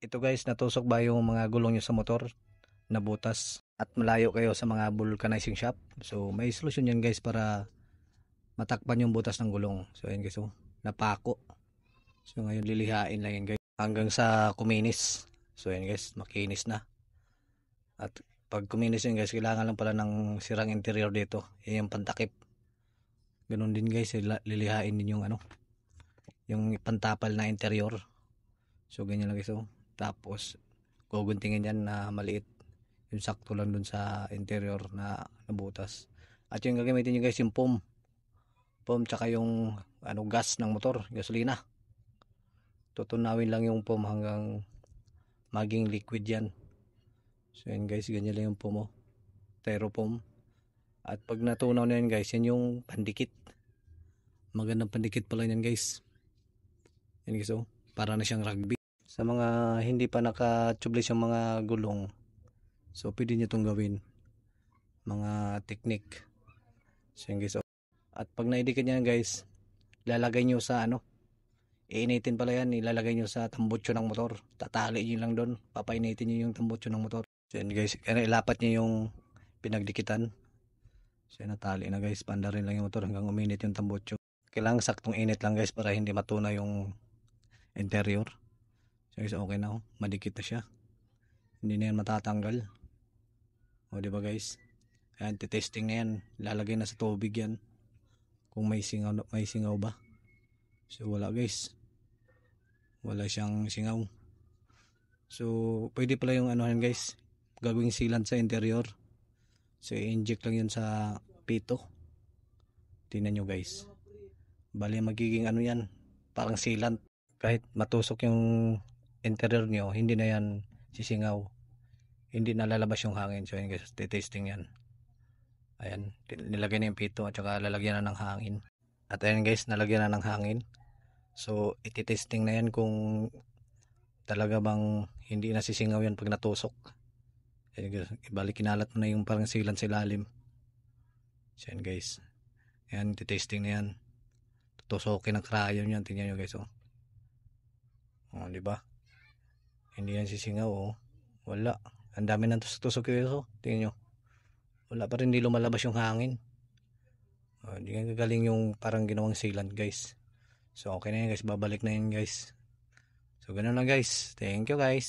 Ito guys, natusok ba yung mga gulong nyo sa motor na butas at malayo kayo sa mga vulcanizing shop? So may solution yan guys para matakpan yung butas ng gulong. So ayan guys, oh, napako. So ngayon lilihain lang yan guys hanggang sa kuminis. So ayan guys, makinis na. At pag kuminis yan guys, kailangan lang pala ng sirang interior dito. Yan yung pantakip. Ganun din guys, lilihain din yung ano, yung pantapal na interior. So ganyan lang guys, oh. Tapos, guguntingin yan na maliit. Yung sakto lang dun sa interior na nabutas. At yung gagamitin nyo guys, yung foam. Foam tsaka yung ano, gas ng motor, gasolina. Tutunawin lang yung foam hanggang maging liquid yan. So yan guys, ganyan lang yung foam. Oh. Styrofoam. At pag natunaw na yan guys, yan yung pandikit. Magandang pandikit pala yan guys. Yan guys oh, para na siyang rugby sa mga hindi pa naka nakatsuble yung mga gulong so pwede niyo itong gawin mga technique so yun guys at pag naidikit nyo guys lalagay niyo sa ano iinitin pala yan ilalagay niyo sa tambutso ng motor tatali nyo lang doon papainitin niyo yung tambutso ng motor so yun guys ilapat nyo yung pinagdikitan so natali na guys panda rin lang yung motor hanggang uminit yung tambutso kailangan saktong init lang guys para hindi matuna yung interior So guys, okay na oh. Madikit na siya. Hindi na yan matatanggal. O, oh, di ba guys? Ayan, testing na yan. Lalagay na sa tubig yan. Kung may singaw, may singaw ba. So, wala guys. Wala siyang singaw. So, pwede pala yung anuhan guys. Gagawing sealant sa interior. So, i-inject lang yun sa pito. Tingnan nyo guys. Bali, magiging ano yan. Parang sealant. Kahit matusok yung interior nyo, hindi na yan sisingaw. Hindi na lalabas yung hangin. So, yun guys, titasting yan. Ayan, nilagay na yung pito at saka lalagyan na ng hangin. At ayan guys, nalagyan na ng hangin. So, ititesting na yan kung talaga bang hindi na sisingaw yan pag natusok. Ayan guys, ibalik kinalat mo na yung parang silan sa ilalim. So, ayan guys. Ayan, ititesting na yan. Tutusokin ng crayon yan. Tingnan nyo guys, oh. Oh, di ba? Hindi yan sisingaw oh. Wala. Ang dami ng tusok-tusok yung oh. tingin Tingnan nyo. Wala pa rin hindi lumalabas yung hangin. Uh, hindi nga gagaling yung parang ginawang sealant guys. So okay na yan guys. Babalik na yan guys. So ganun lang guys. Thank you guys.